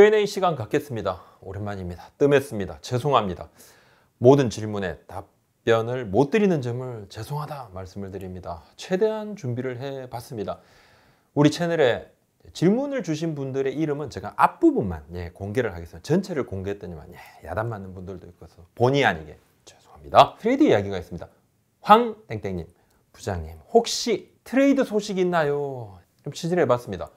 Q&A 시간 갖겠습니다. 오랜만입니다. 뜸했습니다. 죄송합니다. 모든 질문에 답변을 못 드리는 점을 죄송하다 말씀을 드립니다. 최대한 준비를 해봤습니다. 우리 채널에 질문을 주신 분들의 이름은 제가 앞부분만 예, 공개를 하겠습니다. 전체를 공개했더니만 예, 야단 맞는 분들도 있어서 본의 아니게 죄송합니다. 트레이드 이야기가 있습니다. 황땡땡님 부장님 혹시 트레이드 소식 있나요? 좀 취재를 해봤습니다.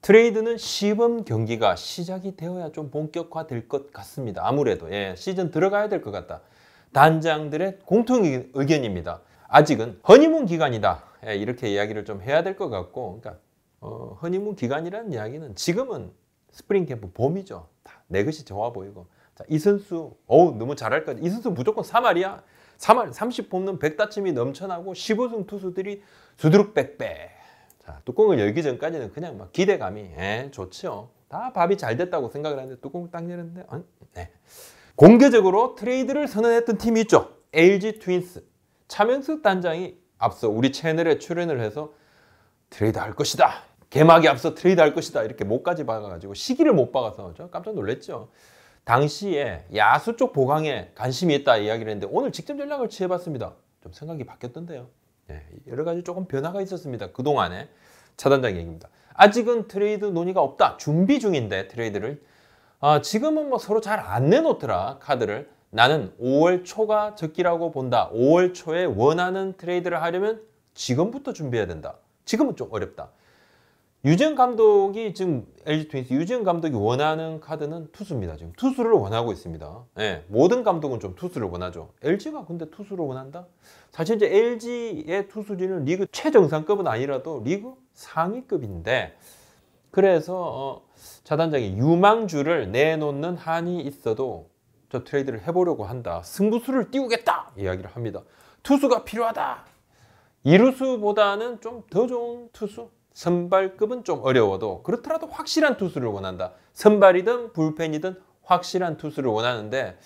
트레이드는 시범 경기가 시작이 되어야 좀 본격화될 것 같습니다. 아무래도 예, 시즌 들어가야 될 것 같다. 단장들의 공통 의견입니다. 아직은 허니문 기간이다. 예, 이렇게 이야기를 좀 해야 될 것 같고 그러니까 어, 허니문 기간이라는 이야기는 지금은 스프링 캠프 봄이죠. 다 내 것이 좋아 보이고 자, 이 선수 어우 너무 잘할 것 같아. 이 선수 무조건 3할이야. 3할 30 뽑는 백다침이 넘쳐나고 15승 투수들이 두드룩 빽빽 자, 아, 뚜껑을 열기 전까지는 그냥 막 기대감이 에, 예, 좋지요. 다 밥이 잘 됐다고 생각을 하는데 뚜껑을 딱 열었는데 어? 네. 공개적으로 트레이드를 선언했던 팀이 있죠. LG 트윈스. 차명숙 단장이 앞서 우리 채널에 출연을 해서 트레이드 할 것이다. 개막이 앞서 트레이드 할 것이다. 이렇게 목까지 박아가지고 시기를 못 박아서 저 깜짝 놀랐죠. 당시에 야수 쪽 보강에 관심이 있다 이야기를 했는데 오늘 직접 연락을 취해봤습니다. 좀 생각이 바뀌었던데요. 예, 여러 가지 조금 변화가 있었습니다. 그동안에 차단장 얘기입니다. 아직은 트레이드 논의가 없다. 준비 중인데 트레이드를 아, 지금은 뭐 서로 잘 안 내놓더라 카드를 나는 5월 초가 적기라고 본다. 5월 초에 원하는 트레이드를 하려면 지금부터 준비해야 된다. 지금은 좀 어렵다. 유지 감독이 지금 LG 트윈스 유지 감독이 원하는 카드는 투수입니다. 지금 투수를 원하고 있습니다. 예, 모든 감독은 좀 투수를 원하죠. LG가 근데 투수를 원한다? 사실 이제 LG의 투수진은 리그 최정상급은 아니라도 리그 상위급인데 그래서 어, 자단장이 유망주를 내놓는 한이 있어도 저 트레이드를 해보려고 한다. 승부수를 띄우겠다 이야기를 합니다. 투수가 필요하다. 이루수보다는 좀 더 좋은 투수 선발급은 좀 어려워도 그렇더라도 확실한 투수를 원한다. 선발이든 불펜이든 확실한 투수를 원하는데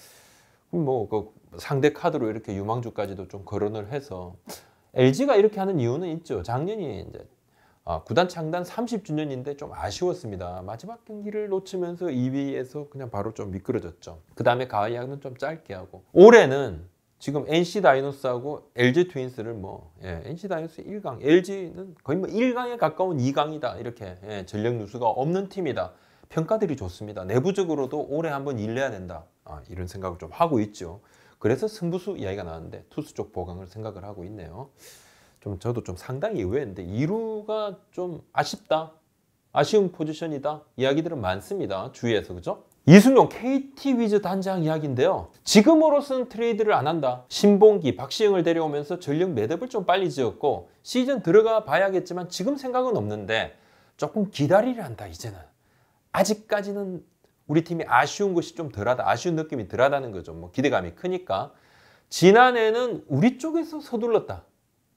뭐 그 상대 카드로 이렇게 유망주까지도 좀 거론을 해서 LG가 이렇게 하는 이유는 있죠. 작년이 이제 아, 구단 창단 30주년인데 좀 아쉬웠습니다. 마지막 경기를 놓치면서 2위에서 그냥 바로 좀 미끄러졌죠. 그 다음에 가을 야구는 좀 짧게 하고 올해는 지금 NC 다이노스하고 LG 트윈스를 뭐 예, NC 다이노스 1강, LG는 거의 뭐 1강에 가까운 2강이다 이렇게 예, 전력 누수가 없는 팀이다 평가들이 좋습니다. 내부적으로도 올해 한번 일내야 된다 아, 이런 생각을 좀 하고 있죠. 그래서 승부수 이야기가 나왔는데 투수 쪽 보강을 생각을 하고 있네요. 좀 저도 좀 상당히 의외인데 2루가 좀 아쉽다 아쉬운 포지션이다 이야기들은 많습니다 주위에서 그죠? 이순용 KT 위즈 단장 이야기인데요. 지금으로서는 트레이드를 안 한다. 신봉기, 박시영을 데려오면서 전력 매듭을 좀 빨리 지었고 시즌 들어가 봐야겠지만 지금 생각은 없는데 조금 기다리려 한다 이제는. 아직까지는 우리 팀이 아쉬운 것이 좀 덜하다. 아쉬운 느낌이 덜하다는 거죠. 뭐 기대감이 크니까. 지난해는 우리 쪽에서 서둘렀다.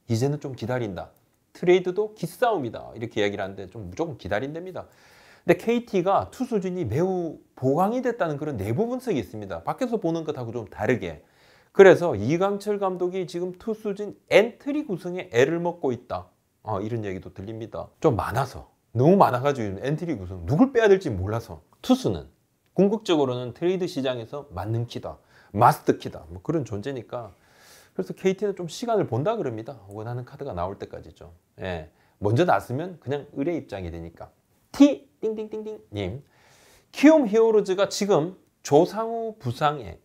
이제는 좀 기다린다. 트레이드도 기싸움이다. 이렇게 이야기를 하는데 좀 무조건 기다린답니다. 근데 KT가 투수진이 매우 보강이 됐다는 그런 내부 분석이 있습니다. 밖에서 보는 것하고 좀 다르게. 그래서 이강철 감독이 지금 투수진 엔트리 구성에 애를 먹고 있다. 어, 이런 얘기도 들립니다. 좀 많아서. 너무 많아가지고 엔트리 구성. 누굴 빼야 될지 몰라서. 투수는 궁극적으로는 트레이드 시장에서 만능키다. 마스터키다뭐 그런 존재니까. 그래서 KT는 좀 시간을 본다 그럽니다. 원하는 카드가 나올 때까지죠. 예. 먼저 났으면 그냥 의뢰 입장이 되니까. T 띵띵띵띵님 키움 히어로즈가 지금 조상우 부상에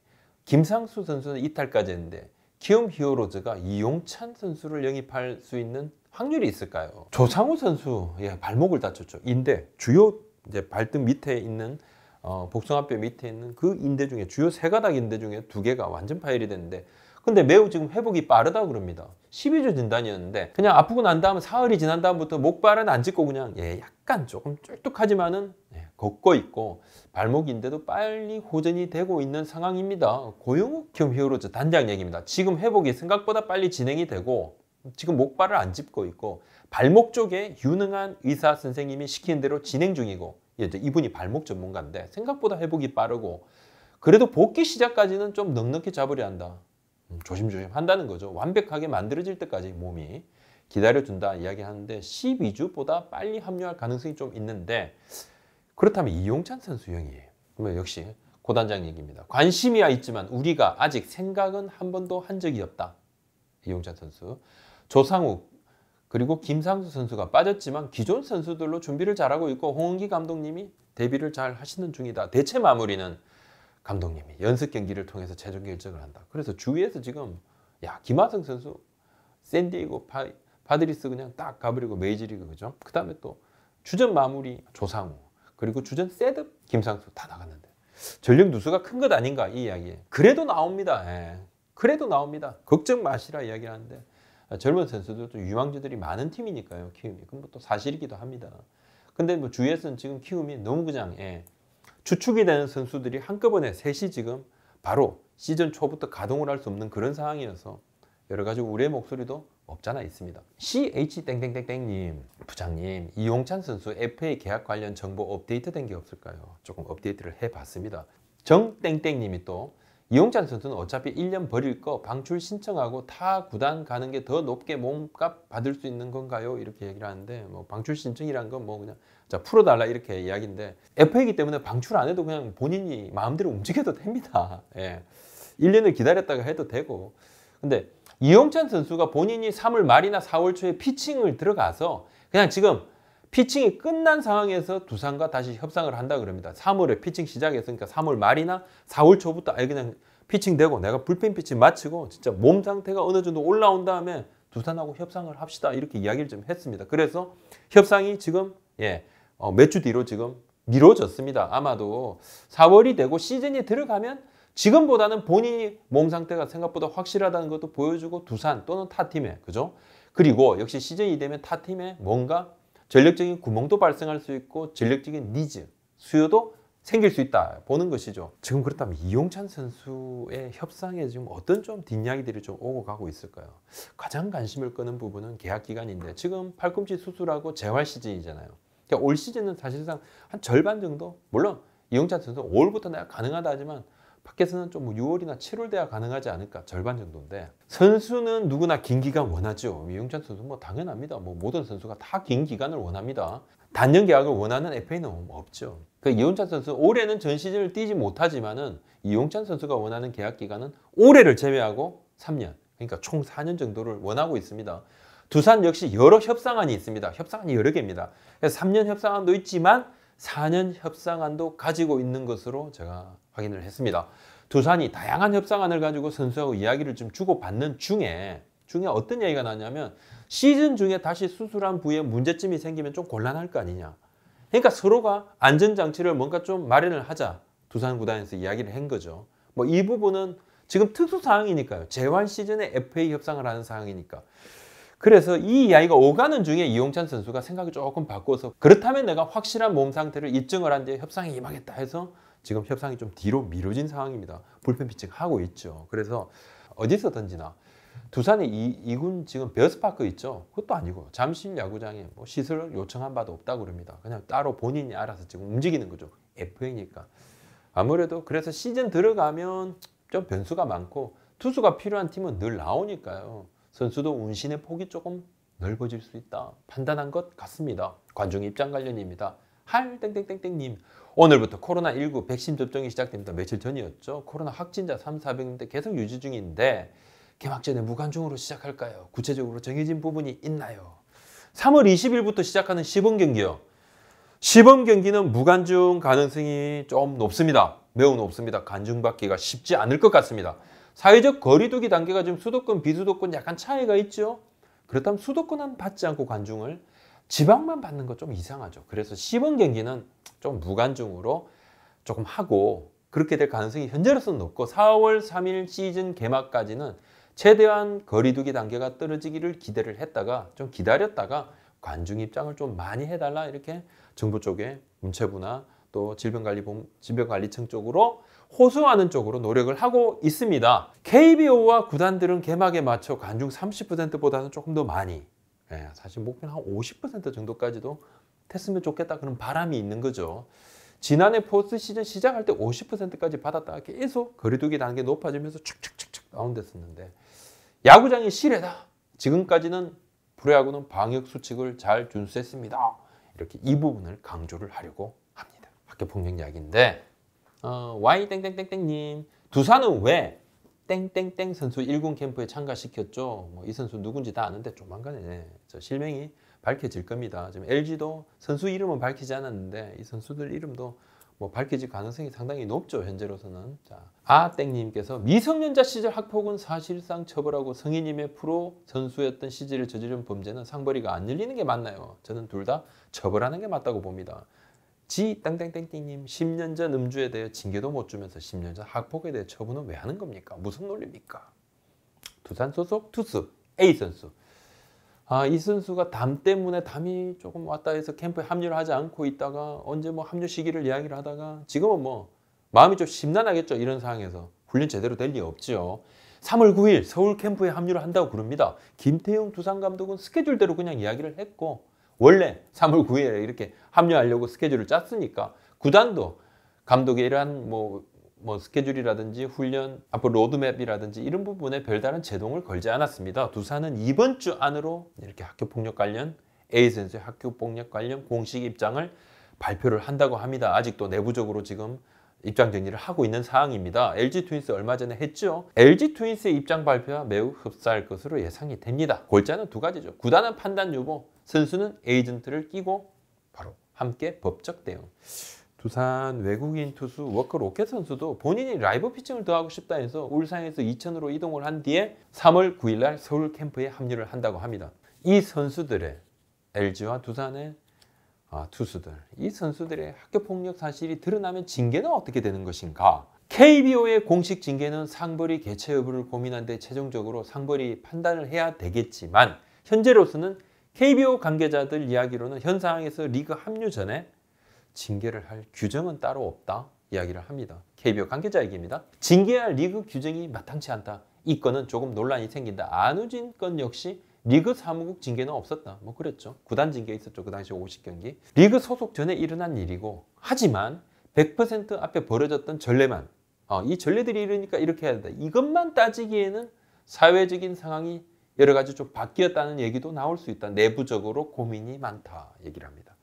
김상수 선수는 이탈까지 했는데 키움 히어로즈가 이용찬 선수를 영입할 수 있는 확률이 있을까요? 조상우 선수 예, 발목을 다쳤죠. 인대 주요 이제 발등 밑에 있는 어, 복숭아뼈 밑에 있는 그 인대 중에 주요 세 가닥 인대 중에 두 개가 완전 파열이 됐는데 근데 매우 지금 회복이 빠르다고 그럽니다. 12주 진단이었는데 그냥 아프고 난 다음 사흘이 지난 다음부터 목발은 안 짚고 그냥 예, 약간 조금 쫄뚝하지만은 예, 걷고 있고 발목인데도 빨리 호전이 되고 있는 상황입니다. 고용욱겸 히어로즈 단장 얘기입니다. 지금 회복이 생각보다 빨리 진행이 되고 지금 목발을 안 짚고 있고 발목 쪽에 유능한 의사 선생님이 시키는 대로 진행 중이고 예, 이제 이분이 발목 전문가인데 생각보다 회복이 빠르고 그래도 복귀 시작까지는 좀 넉넉히 잡으려 한다. 음, 조심조심 한다는 거죠. 완벽하게 만들어질 때까지 몸이 기다려준다 이야기하는데 12주보다 빨리 합류할 가능성이 좀 있는데 그렇다면 이용찬 선수 형이에요 그러면 역시 고단장 얘기입니다. 관심이야 있지만 우리가 아직 생각은 한 번도 한 적이 없다. 이용찬 선수. 조상욱 그리고 김상수 선수가 빠졌지만 기존 선수들로 준비를 잘하고 있고 홍은기 감독님이 데뷔를 잘 하시는 중이다. 대체 마무리는 감독님이 연습 경기를 통해서 최종 결정을 한다. 그래서 주위에서 지금 야 김하성 선수 샌디에고 파, 파드리스 그냥 딱 가버리고 메이저리그 그죠? 그 다음에 또 주전 마무리 조상우 그리고 주전 셋업 김상수 다 나갔는데 전력 누수가 큰 것 아닌가 이 이야기에 그래도 나옵니다. 예. 그래도 나옵니다. 걱정 마시라 이야기 하는데 아, 젊은 선수들 도 유망주들이 많은 팀이니까요 키움이 그건또 뭐 사실이기도 합니다. 근데 뭐 주위에서는 지금 키움이 너무 그냥 예, 주축이 되는 선수들이 한꺼번에 셋이 지금 바로 시즌 초부터 가동을 할 수 없는 그런 상황이어서 여러 가지 우리의 목소리도 없잖아 있습니다. CH 땡땡땡님 부장님 이용찬 선수 FA 계약 관련 정보 업데이트된 게 없을까요? 조금 업데이트를 해봤습니다. 정 땡땡님이 또 이용찬 선수는 어차피 1년 버릴 거 방출 신청하고 타 구단 가는 게 더 높게 몸값 받을 수 있는 건가요? 이렇게 얘기를 하는데 뭐 방출 신청이란 건 뭐 그냥 자 풀어달라 이렇게 이야기인데 FA이기 때문에 방출 안 해도 그냥 본인이 마음대로 움직여도 됩니다. 예. 1년을 기다렸다가 해도 되고 근데 이용찬 선수가 본인이 3월 말이나 4월 초에 피칭을 들어가서 그냥 지금 피칭이 끝난 상황에서 두산과 다시 협상을 한다 그럽니다. 3월에 피칭 시작했으니까 3월 말이나 4월 초부터 아예 그냥 피칭되고 내가 불펜 피칭 마치고 진짜 몸 상태가 어느 정도 올라온 다음에 두산하고 협상을 합시다 이렇게 이야기를 좀 했습니다. 그래서 협상이 지금 예, 몇주 어, 뒤로 지금 미뤄졌습니다. 아마도 4월이 되고 시즌이 들어가면 지금보다는 본인이 몸 상태가 생각보다 확실하다는 것도 보여주고 두산 또는 타 팀에 그죠? 그리고 역시 시즌이 되면 타 팀에 뭔가 전력적인 구멍도 발생할 수 있고 전력적인 니즈, 수요도 생길 수 있다 보는 것이죠. 지금 그렇다면 이용찬 선수의 협상에 지금 어떤 좀 뒷이야기들이 좀 오고 가고 있을까요? 가장 관심을 끄는 부분은 계약 기간인데 지금 팔꿈치 수술하고 재활 시즌이잖아요. 그러니까 올 시즌은 사실상 한 절반 정도 물론 이용찬 선수 5월부터 내가 가능하다 하지만 밖에서는 좀 6월이나 뭐 7월 돼야 가능하지 않을까 절반 정도인데 선수는 누구나 긴 기간 원하죠 이용찬 선수 뭐 당연합니다 뭐 모든 선수가 다 긴 기간을 원합니다 단년 계약을 원하는 FA는 없죠 그 이용찬 선수 올해는 전 시즌을 뛰지 못하지만은 이용찬 선수가 원하는 계약 기간은 올해를 제외하고 3년 그러니까 총 4년 정도를 원하고 있습니다 두산 역시 여러 협상안이 있습니다 협상안이 여러 개입니다 그래서 3년 협상안도 있지만 4년 협상안도 가지고 있는 것으로 제가 확인을 했습니다. 두산이 다양한 협상안을 가지고 선수하고 이야기를 좀 주고받는 중에 중에 어떤 얘기가 나냐면 시즌 중에 다시 수술한 부위에 문제점이 생기면 좀 곤란할 거 아니냐. 그러니까 서로가 안전장치를 뭔가 좀 마련을 하자. 두산 구단에서 이야기를 한 거죠. 뭐 이 부분은 지금 특수 사항이니까요 재환 시즌에 FA 협상을 하는 사항이니까 그래서 이 이야기가 오가는 중에 이용찬 선수가 생각이 조금 바꿔서 그렇다면 내가 확실한 몸 상태를 입증을 한 뒤에 협상에 임하겠다 해서 지금 협상이 좀 뒤로 미뤄진 상황입니다. 불펜 피칭하고 있죠. 그래서 어디서 던지나 두산의 이, 2군 지금 베어스파크 있죠? 그것도 아니고 잠실 야구장에 뭐 시설 요청한 바도 없다고 그럽니다. 그냥 따로 본인이 알아서 지금 움직이는 거죠. FA니까. 아무래도 그래서 시즌 들어가면 좀 변수가 많고 투수가 필요한 팀은 늘 나오니까요. 선수도 운신의 폭이 조금 넓어질 수 있다. 판단한 것 같습니다. 관중 입장 관련입니다. 할 땡땡땡땡님 오늘부터 코로나19 백신 접종이 시작됩니다. 며칠 전이었죠. 코로나 확진자 3, 400명대 계속 유지 중인데 개막 전에 무관중으로 시작할까요? 구체적으로 정해진 부분이 있나요? 3월 20일부터 시작하는 시범 경기요. 시범 경기는 무관중 가능성이 좀 높습니다. 매우 높습니다. 간중받기가 쉽지 않을 것 같습니다. 사회적 거리두기 단계가 지금 수도권, 비수도권 약간 차이가 있죠. 그렇다면 수도권은 받지 않고 관중을 지방만 받는 거 좀 이상하죠. 그래서 시범 경기는 좀 무관중으로 조금 하고 그렇게 될 가능성이 현재로서는 높고 4월 3일 시즌 개막까지는 최대한 거리두기 단계가 떨어지기를 기대를 했다가 좀 기다렸다가 관중 입장을 좀 많이 해달라 이렇게 정부 쪽에 문체부나 또 질병관리본 질병관리청 쪽으로 호소하는 쪽으로 노력을 하고 있습니다. KBO와 구단들은 개막에 맞춰 관중 30%보다는 조금 더 많이 예, 사실 목표는 한 50% 정도까지도 했으면 좋겠다 그런 바람이 있는 거죠. 지난해 포스트 시즌 시작할 때 50%까지 받았다가 계속 거리두기 단계 높아지면서 축축축축 다운됐었는데 야구장이 실외다. 지금까지는 프로야구는 방역 수칙을 잘 준수했습니다. 이렇게 이 부분을 강조를 하려고 합니다. 학교 폭력 이야기인데 어, y 땡땡땡땡님 두산은 왜 땡땡땡 선수 1군 캠프에 참가시켰죠. 뭐 이 선수 누군지 다 아는데 조만간에 저 실명이 밝혀질 겁니다. 지금 LG도 선수 이름은 밝히지 않았는데 이 선수들 이름도 뭐 밝혀질 가능성이 상당히 높죠. 현재로서는. 자, 아땡님께서 미성년자 시절 학폭은 사실상 처벌하고 성인임의 프로 선수였던 시절을 저지른 범죄는 상벌이가 안 열리는 게 맞나요? 저는 둘 다 처벌하는 게 맞다고 봅니다. 지땡땡땡땡님 10년 전 음주에 대해 징계도 못 주면서 10년 전 학폭에 대해 처분은 왜 하는 겁니까? 무슨 논리입니까? 두산 소속 투수 A 선수 아, 이 선수가 담 때문에 담이 조금 왔다 해서 캠프에 합류를 하지 않고 있다가 언제 뭐 합류 시기를 이야기를 하다가 지금은 뭐 마음이 좀 심란하겠죠. 이런 상황에서. 훈련 제대로 될 리 없지요. 3월 9일 서울 캠프에 합류를 한다고 그럽니다. 김태용 두산 감독은 스케줄대로 그냥 이야기를 했고 원래 3월 9일에 이렇게 합류하려고 스케줄을 짰으니까 구단도 감독의 이러한 뭐, 뭐 스케줄이라든지 훈련, 앞으로 로드맵이라든지 이런 부분에 별다른 제동을 걸지 않았습니다. 두산은 이번 주 안으로 이렇게 학교폭력 관련 A 선수의 학교폭력 관련 공식 입장을 발표를 한다고 합니다. 아직도 내부적으로 지금 입장 정리를 하고 있는 사항입니다. LG 트윈스 얼마 전에 했죠. LG 트윈스의 입장 발표와 매우 흡사할 것으로 예상이 됩니다. 골자는 두 가지죠. 구단은 판단 유보, 선수는 에이전트를 끼고 바로 함께 법적 대응. 두산 외국인 투수 워커 로켓 선수도 본인이 라이브 피칭을 더 하고 싶다 해서 울산에서 이천으로 이동을 한 뒤에 3월 9일 날 서울 캠프에 합류를 한다고 합니다. 이 선수들의 LG와 두산의 아, 투수들, 이 선수들의 학교 폭력 사실이 드러나면 징계는 어떻게 되는 것인가? KBO의 공식 징계는 상벌이 개최 여부를 고민한데 최종적으로 상벌이 판단을 해야 되겠지만 현재로서는 KBO 관계자들 이야기로는 현 상황에서 리그 합류 전에 징계를 할 규정은 따로 없다 이야기를 합니다. KBO 관계자 얘기입니다. 징계할 리그 규정이 마땅치 않다. 이 건은 조금 논란이 생긴다. 안우진 건 역시 리그 사무국 징계는 없었다. 뭐 그랬죠. 구단 징계 있었죠. 그 당시 50경기. 리그 소속 전에 일어난 일이고 하지만 100% 앞에 벌어졌던 전례만 어, 이 전례들이 이러니까 이렇게 해야 된다. 이것만 따지기에는 사회적인 상황이 여러 가지 좀 바뀌었다는 얘기도 나올 수 있다. 내부적으로 고민이 많다 얘기를 합니다.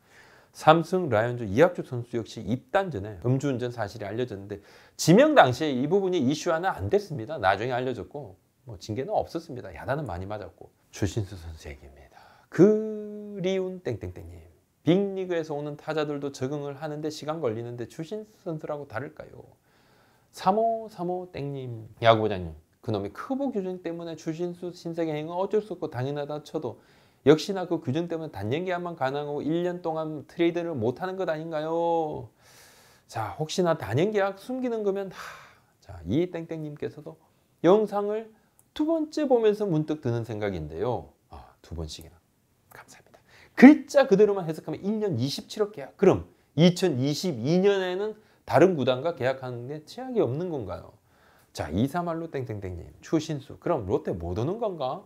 삼성 라이온즈 이학주 선수 역시 입단 전에 음주운전 사실이 알려졌는데 지명 당시에 이 부분이 이슈화는 안 됐습니다. 나중에 알려졌고 뭐 징계는 없었습니다. 야단은 많이 맞았고 주신수 선수 얘기입니다. 그리운 땡땡땡님 빅리그에서 오는 타자들도 적응을 하는데 시간 걸리는데 주신수 선수라고 다를까요? 삼호 삼호 땡님 야구장님 그놈이크브 규정 때문에 추신수 신세계 행은 어쩔 수 없고 당연하다 쳐도 역시나 그 규정 때문에 단연기한만 가능하고 1년 동안 트레이드를 못하는 것 아닌가요? 자 혹시나 단연계약 숨기는 거면 자이 땡땡님께서도 영상을 두 번째 보면서 문득 드는 생각인데요. 아, 두 번씩이나 감사합니다. 글자 그대로만 해석하면 1년 27억 계약 그럼 2022년에는 다른 구단과 계약하는 데 제약이 없는 건가요? 자, 이사말로 땡땡땡님 추신수 그럼 롯데 못 오는 건가?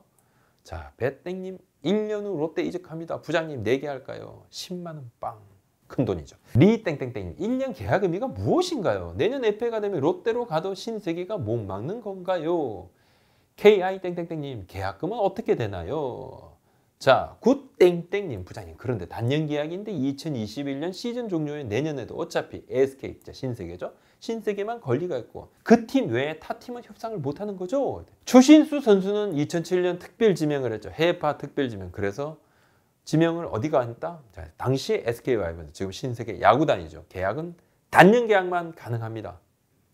자, 배땡님 1년 후 롯데 이적합니다. 부장님 4개 할까요? 10만 원 빵. 큰 돈이죠. 리땡땡땡님 1년 계약 의미가 무엇인가요? 내년 FA가 되면 롯데로 가도 신세계가 못 막는 건가요? KI땡땡땡님 계약금은 어떻게 되나요? 자, 굿땡땡님 부장님 그런데 단년 계약인데 2021년 시즌 종료에 내년에도 어차피 SK 자 신세계죠. 신세계만 권리가 있고 그 팀 외에 타 팀은 협상을 못하는 거죠. 추신수 선수는 2007년 특별 지명을 했죠. 해파 특별 지명. 그래서 지명을 어디가 했다? 자, 당시 SK 와이번스 지금 신세계 야구단이죠. 계약은 단년 계약만 가능합니다.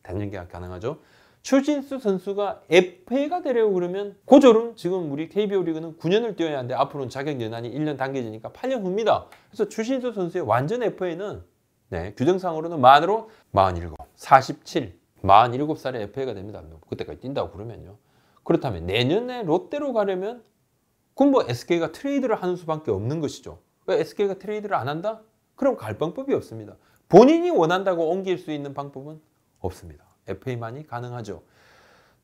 단년 계약 가능하죠. 추신수 선수가 FA가 되려고 그러면 고졸은 지금 우리 KBO 리그는 9년을 뛰어야 하는데 앞으로는 자격 연한이 1년 단계지니까 8년 후입니다. 그래서 추신수 선수의 완전 FA는 네, 규정상으로는 만으로 47. 47, 47살에 FA가 됩니다. 뭐 그때까지 뛴다고 그러면요. 그렇다면 내년에 롯데로 가려면 그럼 뭐 SK가 트레이드를 하는 수밖에 없는 것이죠. 왜 SK가 트레이드를 안 한다? 그럼 갈 방법이 없습니다. 본인이 원한다고 옮길 수 있는 방법은 없습니다. FA만이 가능하죠.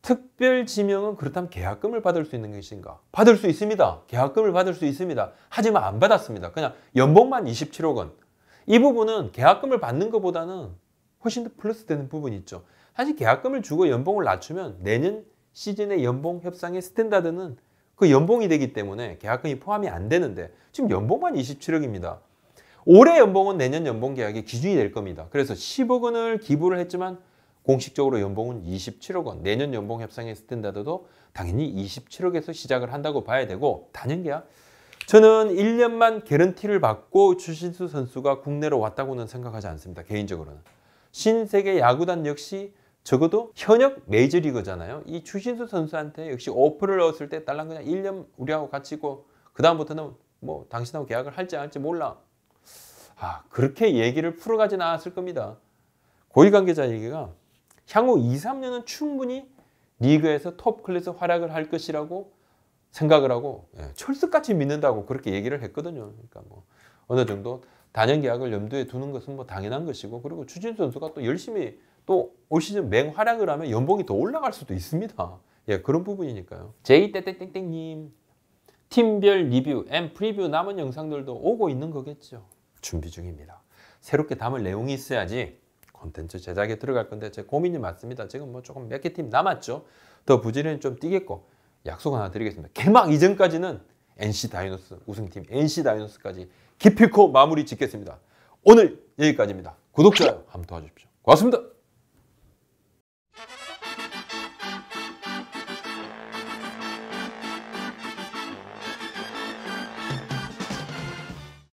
특별 지명은 그렇다면 계약금을 받을 수 있는 것인가? 받을 수 있습니다. 계약금을 받을 수 있습니다. 하지만 안 받았습니다. 그냥 연봉만 27억 원. 이 부분은 계약금을 받는 것보다는 훨씬 더 플러스 되는 부분이 있죠. 사실 계약금을 주고 연봉을 낮추면 내년 시즌의 연봉 협상의 스탠다드는 그 연봉이 되기 때문에 계약금이 포함이 안 되는데 지금 연봉만 27억입니다. 올해 연봉은 내년 연봉 계약의 기준이 될 겁니다. 그래서 10억 원을 기부를 했지만 공식적으로 연봉은 27억 원, 내년 연봉 협상의 스탠다드도 당연히 27억에서 시작을 한다고 봐야 되고 단연 계약 저는 1년만 개런티를 받고 주신수 선수가 국내로 왔다고는 생각하지 않습니다. 개인적으로는. 신세계 야구단 역시 적어도 현역 메이저리그잖아요. 이 추신수 선수한테 역시 오프를 넣었을 때 딸랑 그냥 1년 우리하고 같이 있고 그 다음부터는 뭐 당신하고 계약을 할지 안 할지 몰라. 아 그렇게 얘기를 풀어가진 않았을 겁니다. 고위 관계자 얘기가 향후 2, 3년은 충분히 리그에서 톱 클래스 활약을 할 것이라고 생각을 하고 예, 철석같이 믿는다고 그렇게 얘기를 했거든요. 그러니까 뭐 어느 정도 단연 계약을 염두에 두는 것은 뭐 당연한 것이고 그리고 추진 선수가 또 열심히 또 올 시즌 맹활약을 하면 연봉이 더 올라갈 수도 있습니다. 예, 그런 부분이니까요. 제이땡땡땡님 팀별 리뷰 앤 프리뷰 남은 영상들도 오고 있는 거겠죠. 준비 중입니다. 새롭게 담을 내용이 있어야지 콘텐츠 제작에 들어갈 건데 제 고민이 많습니다. 지금 뭐 조금 몇 개 팀 남았죠. 더 부지런히 좀 뛰겠고 약속 하나 드리겠습니다. 개막 이전까지는 NC 다이노스 우승팀 NC 다이노스까지 기필코 마무리 짓겠습니다. 오늘 여기까지입니다. 구독자요 함 도와주십시오. 고맙습니다.